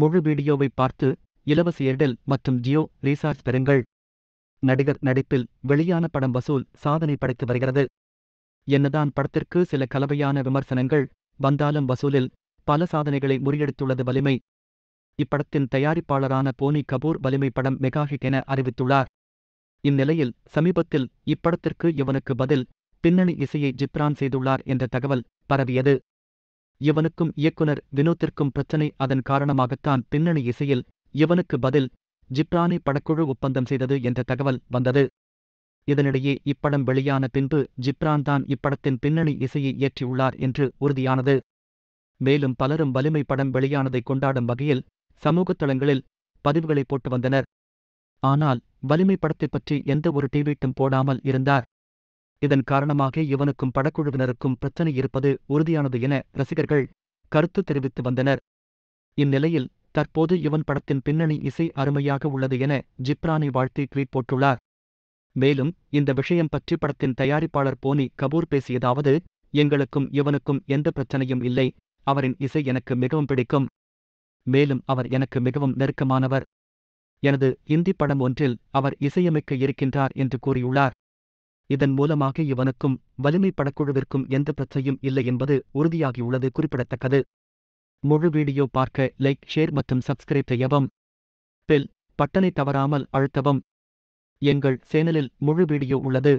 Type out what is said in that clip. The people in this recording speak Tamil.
முழு வீடியோவை பார்த்து இலவச ஏர்டெல் மற்றும் ஜியோ ரீசார்ஜ் பெறுங்கள் நடிகர் நடிப்பில் வெளியான படம் வசூல் சாதனை படைத்து வருகிறது என்னதான் படத்திற்கு சில கலவையான விமர்சனங்கள் வந்தாலும் வசூலில் பல சாதனைகளை முறியடித்துள்ளது வலிமை இப்படத்தின் தயாரிப்பாளரான போனி கபூர் வலிமை படம் மெகா ஹிட் என அறிவித்துள்ளார் இந்நிலையில் சமீபத்தில் இப்படத்திற்கு இவனுக்கு பதில் பின்னணி இசையை ஜிப்ரான் செய்துள்ளார் என்ற தகவல் பரவியது இவனுக்கும் இயக்குனர் வினோத்திற்கும் பிரச்சனை அதன் காரணமாகத்தான் பின்னணி இசையில் இவனுக்கு பதில் ஜிப்ரானி படக்குழு ஒப்பந்தம் செய்தது என்ற தகவல் வந்தது இதனிடையே இப்படம் வெளியான பின்பு ஜிப்ரான் தான் இப்படத்தின் பின்னணி இசையை இயற்றியுள்ளார் என்று உறுதியானது மேலும் பலரும் வலிமை படம் வெளியானதை கொண்டாடும் வகையில் சமூகத் தளங்களில் பதிவுகளை போட்டு வந்தனர் ஆனால் வலிமை படத்தை பற்றி எந்த ஒரு டிவீட்டும் போடாமல் இருந்தார் இதன் காரணமாக இவனுக்கும் படக்குழுவினருக்கும் பிரச்சனை இருப்பது உறுதியானது என ரசிகர்கள் கருத்து தெரிவித்து வந்தனர் இந்நிலையில் தற்போது இவன் படத்தின் பின்னணி இசை அருமையாக உள்ளது என ஜிப்ரானை வாழ்த்தி ட்வீட் போட்டுள்ளார் மேலும் இந்த விஷயம் பற்றி படத்தின் தயாரிப்பாளர் போனி கபூர் பேசியதாவது எங்களுக்கும் இவனுக்கும் எந்த பிரச்சனையும் இல்லை அவரின் இசை எனக்கு மிகவும் பிடிக்கும் மேலும் அவர் எனக்கு மிகவும் நெருக்கமானவர் எனது இந்தி படம் ஒன்றில் அவர் இசையமைக்க இருக்கின்றார் என்று கூறியுள்ளார் இதன் மூலமாக இவனுக்கும் வலிமை படக்குழுவிற்கும் எந்த பிரச்சனையும் இல்லை என்பது உறுதியாகியுள்ளது குறிப்பிடத்தக்கது முழு வீடியோ பார்க்க லைக் ஷேர் மற்றும் சப்ஸ்கிரைப் செய்யவும் பெல் பட்டனை தவறாமல் அழுத்தவும் எங்கள் சேனலில் முழு வீடியோ உள்ளது